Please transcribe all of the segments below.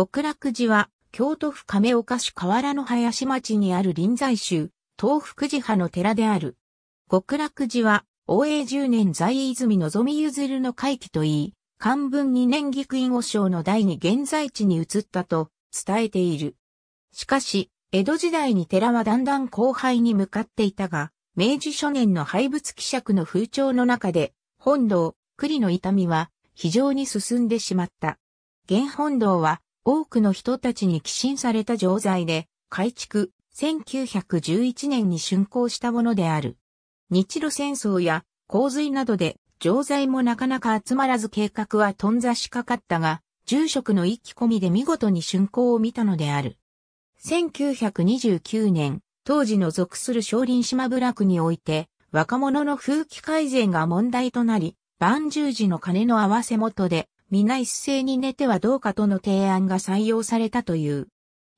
極楽寺は、京都府亀岡市河原の林町にある臨済宗、東福寺派の寺である。極楽寺は、応永10年在泉望譲みるの回帰といい、漢文2年菊院和尚の第二現在地に移ったと伝えている。しかし、江戸時代に寺はだんだん荒廃に向かっていたが、明治初年の廃仏希釈の風潮の中で、本堂、栗の痛みは非常に進んでしまった。原本堂は多くの人たちに寄進された錠剤で、改築、1911年に竣工したものである。日露戦争や洪水などで錠剤もなかなか集まらず計画は頓挫しかかったが、住職の一気込みで見事に竣工を見たのである。1929年、当時の属する少林島部落において、若者の風紀改善が問題となり、万十字の金の合わせ元で、皆一斉に寝てはどうかとの提案が採用されたという。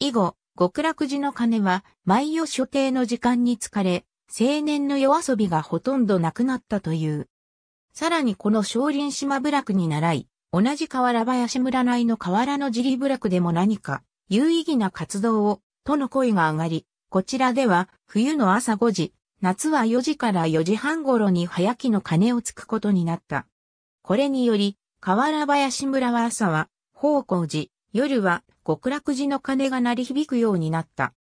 以後、極楽寺の鐘は毎夜所定の時間に疲れ、青年の夜遊びがほとんどなくなったという。さらにこの少林島部落に習い、同じ河原林村内の河原のリ部落でも何か有意義な活動を、との声が上がり、こちらでは冬の朝5時、夏は4時から4時半頃に早起きの鐘をつくことになった。これにより、河原林村は朝は、宝光寺、夜は極楽寺の鐘が鳴り響くようになった。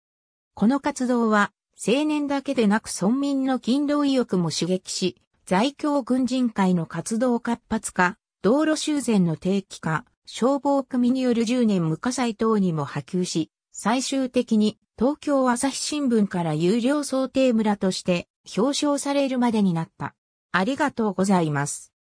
この活動は、青年だけでなく村民の勤労意欲も刺激し、在京軍人会の活動活発化、道路修繕の定期化、消防組による10年無火災等にも波及し、最終的に東京朝日新聞から有料想定村として表彰されるまでになった。ありがとうございます。